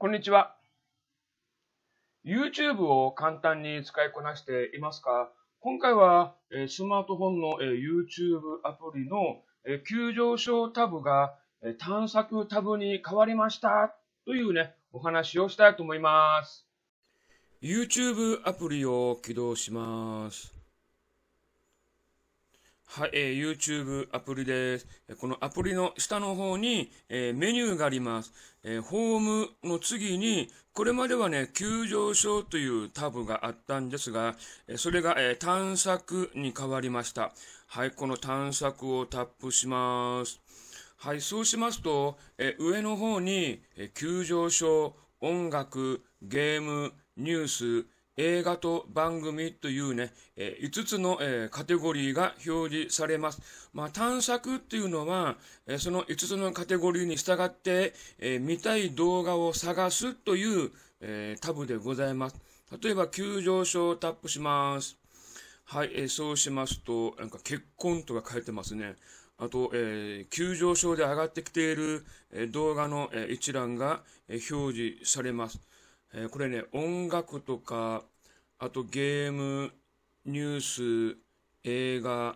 こんにちは。YouTube を簡単に使いこなしていますか今回はスマートフォンの YouTube アプリの急上昇タブが探索タブに変わりましたというね、お話をしたいと思います。YouTube アプリを起動します。はい、えー、YouTube アプリです。このアプリの下の方に、えー、メニューがあります。えー、ホームの次に、これまではね、急上昇というタブがあったんですが、えそれが、え探索に変わりました。はい、この探索をタップします。はい、そうしますと、え上の方に、え急上昇、音楽、ゲーム、ニュース、映画と番組というね、え5つの、えカテゴリーが表示されます。まあ、探索っていうのは、えその5つのカテゴリーに従って、え見たい動画を探すという、えタブでございます。例えば、急上昇をタップします。はい、えそうしますと、なんか結婚とか書いてますね。あと、えー、急上昇で上がってきている、えー、動画の、えー、一覧が、えー、表示されます。えこれね、音楽とか、あとゲーム、ニュース、映画、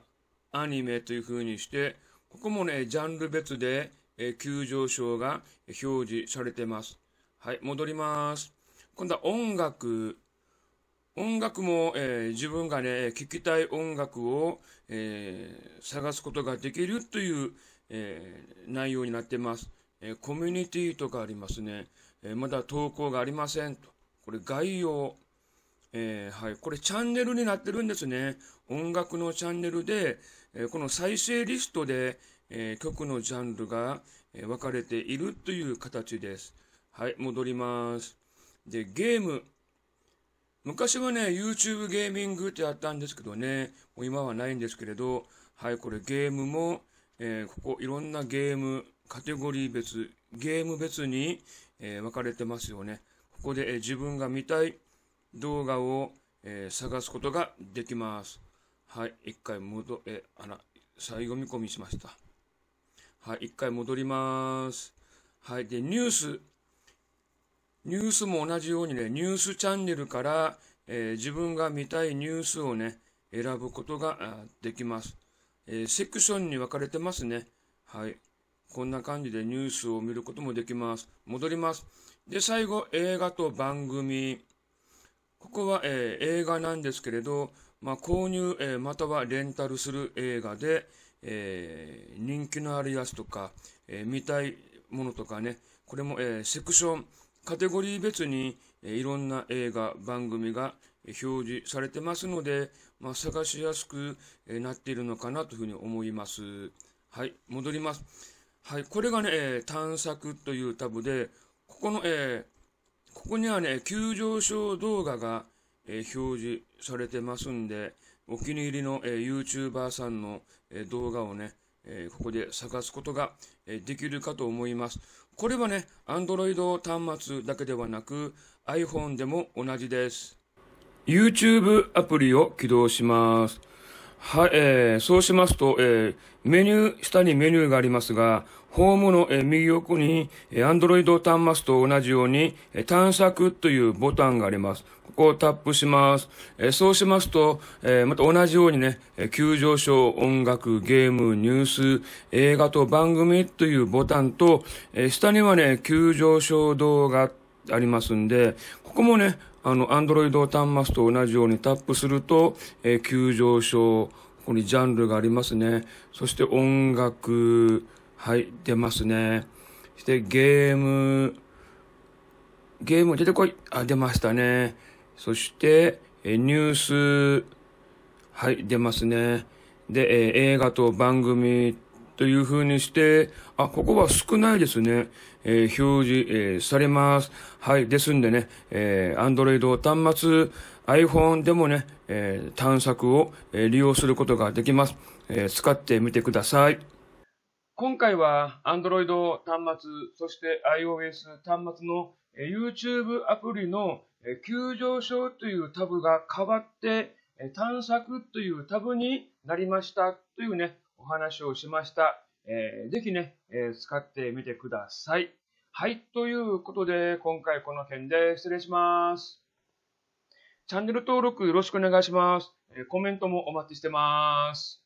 アニメという風にして、ここもね、ジャンル別で、え急上昇が表示されてます。はい、戻ります。今度は音楽。音楽も、えー、自分がね、聴きたい音楽を、えー、探すことができるという、えー、内容になってます。えコミュニティとかありますね。えまだ投稿がありませんと。これ概要。えー、はい。これチャンネルになってるんですね。音楽のチャンネルで、えー、この再生リストで、えー、曲のジャンルが、え分かれているという形です。はい。戻ります。で、ゲーム。昔はね、YouTube ゲーミングってあったんですけどね、もう今はないんですけれど、はい、これゲームも、えここいろんなゲーム、カテゴリー別、ゲーム別に、え分かれてますよね。ここで、え自分が見たい、動画を、えー、探すことができます。はい、一回戻、え、あら、最後見込みしました。はい、一回戻ります。はい、で、ニュース、ニュースも同じようにね、ニュースチャンネルから、えー、自分が見たいニュースをね、選ぶことができます。えー、セクションに分かれてますね。はい。こんな感じでニュースを見ることもできます。戻ります。で、最後、映画と番組。ここは、えー、映画なんですけれど、まあ、購入、えー、またはレンタルする映画で、えー、人気のあるやつとか、えー、見たいものとかね、これも、えー、セクション、カテゴリー別に、えー、いろんな映画、番組が表示されてますので、まあ、探しやすくなっているのかなというふうに思います。はい、戻ります。はい、これがね、えー、探索というタブで、ここの、えー、ここにはね、急上昇動画が、えー、表示されてますんで、お気に入りの、えー、YouTuber さんの、えー、動画をね、えここで探すことが、えできるかと思います。これはね、Android 端末だけではなく iPhone でも同じです。YouTube アプリを起動します。はい、えー、そうしますと、えー、メニュー、下にメニューがありますが、ホームの、えー、右奥に、えー、Android 端末と同じように、えー、探索というボタンがあります。ここをタップします。えー、そうしますと、えー、また同じようにね、えー、急上昇、音楽、ゲーム、ニュース、映画と番組というボタンと、えー、下にはね、急上昇動画ありますんで、ここもね、あの、アンドロイド端末と同じようにタップすると、えー、急上昇、ここにジャンルがありますね。そして音楽、はい、出ますね。そしてゲーム、ゲーム出てこい。あ、出ましたね。そして、えニュース、はい、出ますね。で、え映画と番組というふうにして、あ、ここは少ないですね。えー、表示、えー、されます。はい。ですんでね、えー、Android 端末、iPhone でもね、えー、探索を、えー、利用することができます。えー、使ってみてください。今回は Android 端末、そして iOS 端末の YouTube アプリの急上昇というタブが変わって探索というタブになりましたというね、お話をしました。えー、ぜひね、えー、使ってみてください。はい。ということで、今回この辺で失礼します。チャンネル登録よろしくお願いします。コメントもお待ちしてます。